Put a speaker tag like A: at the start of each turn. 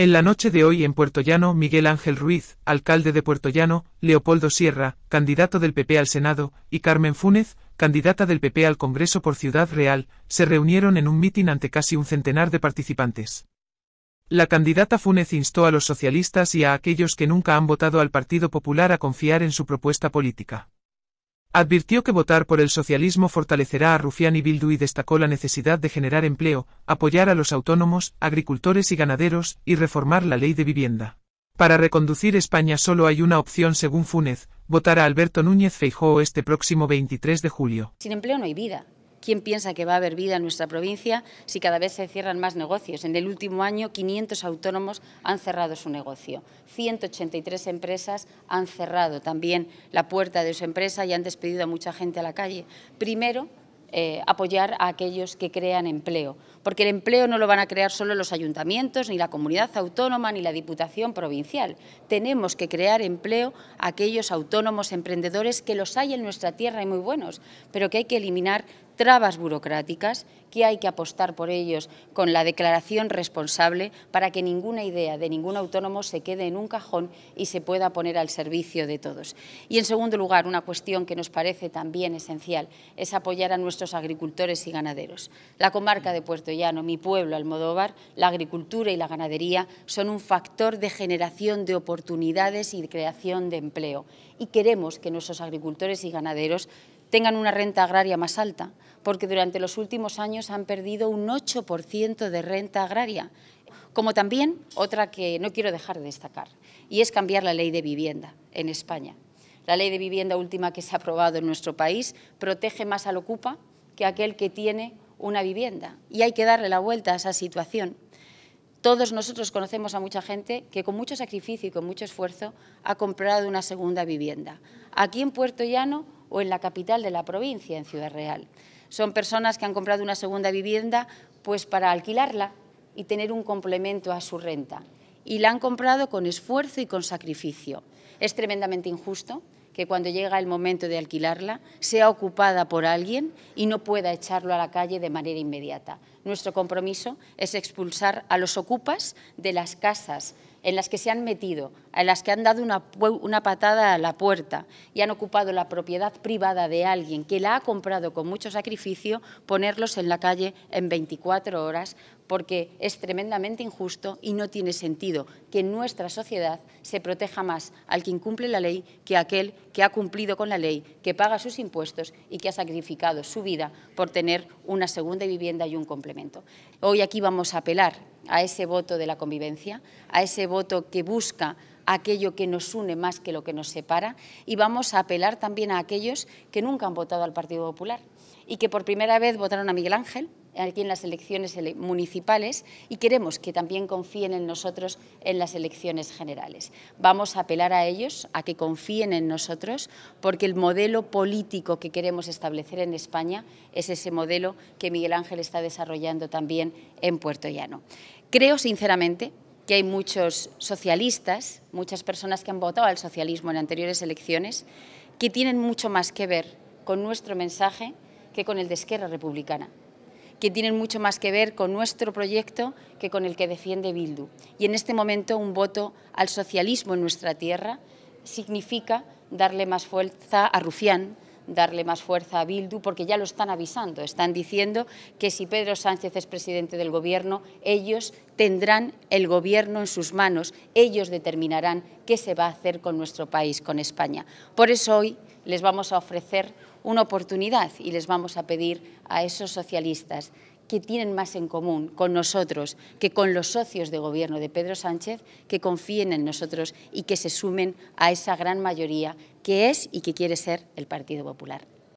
A: En la noche de hoy en Puerto Llano, Miguel Ángel Ruiz, alcalde de Puerto Llano, Leopoldo Sierra, candidato del PP al Senado, y Carmen Fúnez, candidata del PP al Congreso por Ciudad Real, se reunieron en un mitin ante casi un centenar de participantes. La candidata Fúnez instó a los socialistas y a aquellos que nunca han votado al Partido Popular a confiar en su propuesta política. Advirtió que votar por el socialismo fortalecerá a Rufián y Bildu y destacó la necesidad de generar empleo, apoyar a los autónomos, agricultores y ganaderos, y reformar la ley de vivienda. Para reconducir España solo hay una opción según Funes, votar a Alberto Núñez Feijóo este próximo 23 de julio.
B: Sin empleo no hay vida. ¿Quién piensa que va a haber vida en nuestra provincia si cada vez se cierran más negocios? En el último año, 500 autónomos han cerrado su negocio. 183 empresas han cerrado también la puerta de su empresa y han despedido a mucha gente a la calle. Primero, eh, apoyar a aquellos que crean empleo, porque el empleo no lo van a crear solo los ayuntamientos, ni la comunidad autónoma, ni la diputación provincial. Tenemos que crear empleo a aquellos autónomos emprendedores que los hay en nuestra tierra y muy buenos, pero que hay que eliminar trabas burocráticas, que hay que apostar por ellos con la declaración responsable para que ninguna idea de ningún autónomo se quede en un cajón y se pueda poner al servicio de todos. Y en segundo lugar, una cuestión que nos parece también esencial es apoyar a nuestros agricultores y ganaderos. La comarca de Puerto Llano, mi pueblo Almodóvar, la agricultura y la ganadería son un factor de generación de oportunidades y de creación de empleo. Y queremos que nuestros agricultores y ganaderos tengan una renta agraria más alta, porque durante los últimos años han perdido un 8% de renta agraria, como también otra que no quiero dejar de destacar, y es cambiar la ley de vivienda en España. La ley de vivienda última que se ha aprobado en nuestro país protege más al ocupa que aquel que tiene una vivienda, y hay que darle la vuelta a esa situación. Todos nosotros conocemos a mucha gente que con mucho sacrificio y con mucho esfuerzo ha comprado una segunda vivienda. Aquí en Puerto Llano o en la capital de la provincia, en Ciudad Real. Son personas que han comprado una segunda vivienda pues para alquilarla y tener un complemento a su renta. Y la han comprado con esfuerzo y con sacrificio. Es tremendamente injusto que cuando llega el momento de alquilarla sea ocupada por alguien y no pueda echarlo a la calle de manera inmediata. Nuestro compromiso es expulsar a los ocupas de las casas en las que se han metido, en las que han dado una, patada a la puerta y han ocupado la propiedad privada de alguien que la ha comprado con mucho sacrificio, ponerlos en la calle en 24 horas porque es tremendamente injusto y no tiene sentido que en nuestra sociedad se proteja más al que incumple la ley que a aquel que ha cumplido con la ley, que paga sus impuestos y que ha sacrificado su vida por tener una segunda vivienda y un complemento. Hoy aquí vamos a apelar a ese voto de la convivencia, a ese voto que busca aquello que nos une más que lo que nos separa y vamos a apelar también a aquellos que nunca han votado al Partido Popular y que por primera vez votaron a Miguel Ángel, aquí en las elecciones municipales y queremos que también confíen en nosotros en las elecciones generales. Vamos a apelar a ellos a que confíen en nosotros porque el modelo político que queremos establecer en España es ese modelo que Miguel Ángel está desarrollando también en Puerto Llano. Creo sinceramente que hay muchos socialistas, muchas personas que han votado al socialismo en anteriores elecciones, que tienen mucho más que ver con nuestro mensaje que con el de Esquerra Republicana que tienen mucho más que ver con nuestro proyecto que con el que defiende Bildu. Y en este momento un voto al socialismo en nuestra tierra significa darle más fuerza a Rufián, darle más fuerza a Bildu, porque ya lo están avisando, están diciendo que si Pedro Sánchez es presidente del Gobierno, ellos tendrán el Gobierno en sus manos, ellos determinarán qué se va a hacer con nuestro país, con España. Por eso hoy les vamos a ofrecer una oportunidad y les vamos a pedir a esos socialistas que tienen más en común con nosotros que con los socios de gobierno de Pedro Sánchez, que confíen en nosotros y que se sumen a esa gran mayoría que es y que quiere ser el Partido Popular.